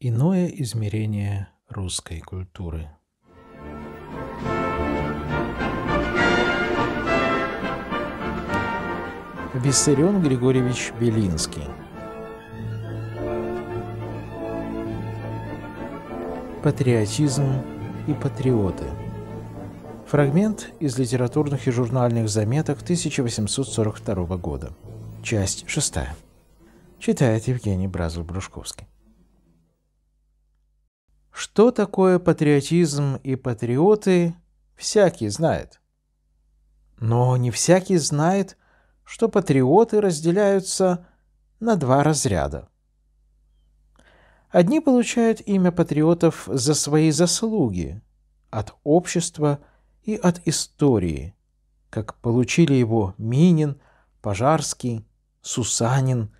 Иное измерение русской культуры. Виссарион Григорьевич Белинский Патриотизм и патриоты Фрагмент из литературных и журнальных заметок 1842 года. Часть 6. Читает Евгений Бразов-Брушковский. Что такое патриотизм и патриоты, всякий знает. Но не всякий знает, что патриоты разделяются на два разряда. Одни получают имя патриотов за свои заслуги от общества и от истории, как получили его Минин, Пожарский, Сусанин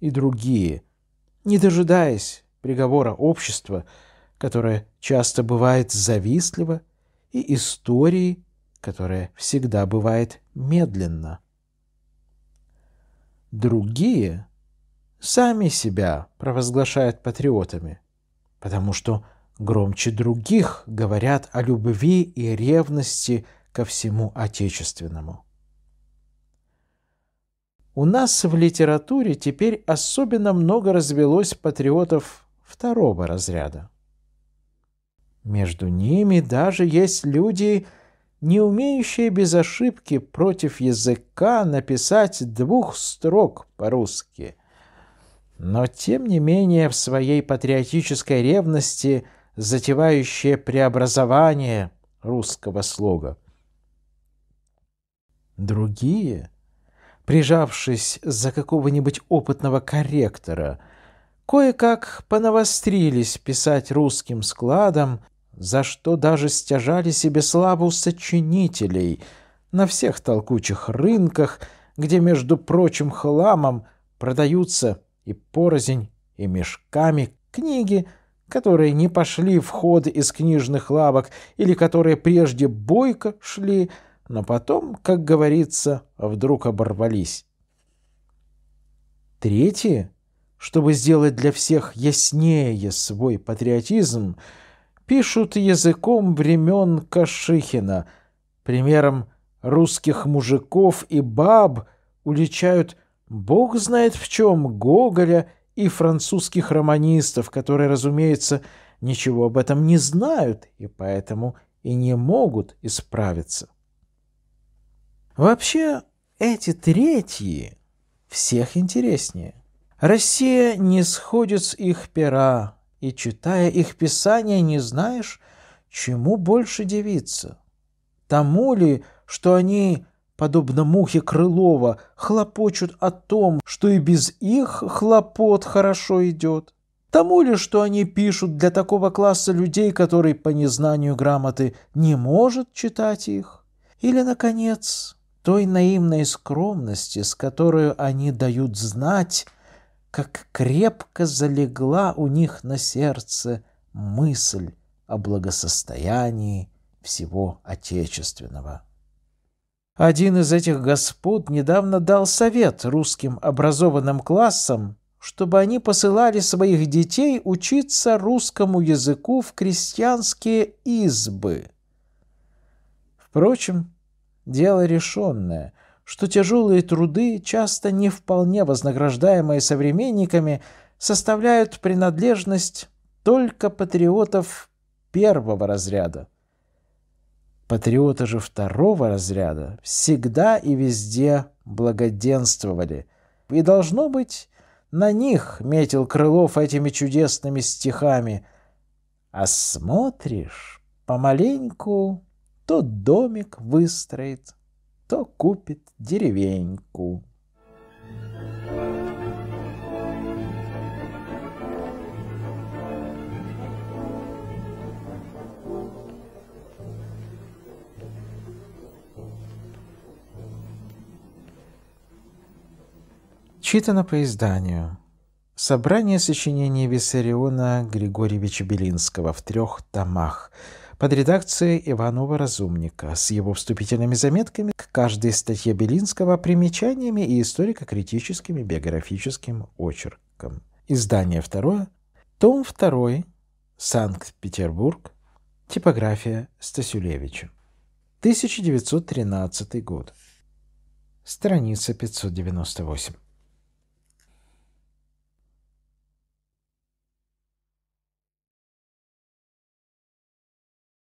и другие, не дожидаясь приговора общества – которая часто бывает завистлива, и истории, которая всегда бывает медленно. Другие сами себя провозглашают патриотами, потому что громче других говорят о любви и ревности ко всему отечественному. У нас в литературе теперь особенно много развелось патриотов второго разряда – между ними даже есть люди, не умеющие без ошибки против языка написать двух строк по-русски. Но, тем не менее, в своей патриотической ревности затевающие преобразование русского слога. Другие, прижавшись за какого-нибудь опытного корректора, кое-как понавострились писать русским складом за что даже стяжали себе славу сочинителей на всех толкучих рынках, где, между прочим, хламом продаются и порознь, и мешками книги, которые не пошли в ход из книжных лавок или которые прежде бойко шли, но потом, как говорится, вдруг оборвались. Третье, чтобы сделать для всех яснее свой патриотизм – пишут языком времен Кашихина. Примером русских мужиков и баб уличают бог знает в чем Гоголя и французских романистов, которые, разумеется, ничего об этом не знают и поэтому и не могут исправиться. Вообще, эти третьи всех интереснее. Россия не сходит с их пера, и, читая их писания, не знаешь, чему больше дивиться. Тому ли, что они, подобно мухе Крылова, хлопочут о том, что и без их хлопот хорошо идет? Тому ли, что они пишут для такого класса людей, который по незнанию грамоты не может читать их? Или, наконец, той наивной скромности, с которой они дают знать, как крепко залегла у них на сердце мысль о благосостоянии всего Отечественного. Один из этих господ недавно дал совет русским образованным классам, чтобы они посылали своих детей учиться русскому языку в крестьянские избы. Впрочем, дело решенное – что тяжелые труды, часто не вполне вознаграждаемые современниками, составляют принадлежность только патриотов первого разряда. Патриоты же второго разряда всегда и везде благоденствовали. И должно быть, на них метил Крылов этими чудесными стихами. А смотришь, помаленьку тот домик выстроит, то купит деревеньку. Читано по изданию. Собрание сочинений Виссариона Григорьевича Белинского в трех томах – под редакцией Иванова Разумника с его вступительными заметками к каждой статье Белинского примечаниями и историко-критическим и биографическим очерком. Издание второе, том второй, Санкт-Петербург, типография Стасюлевича, 1913 год, страница 598.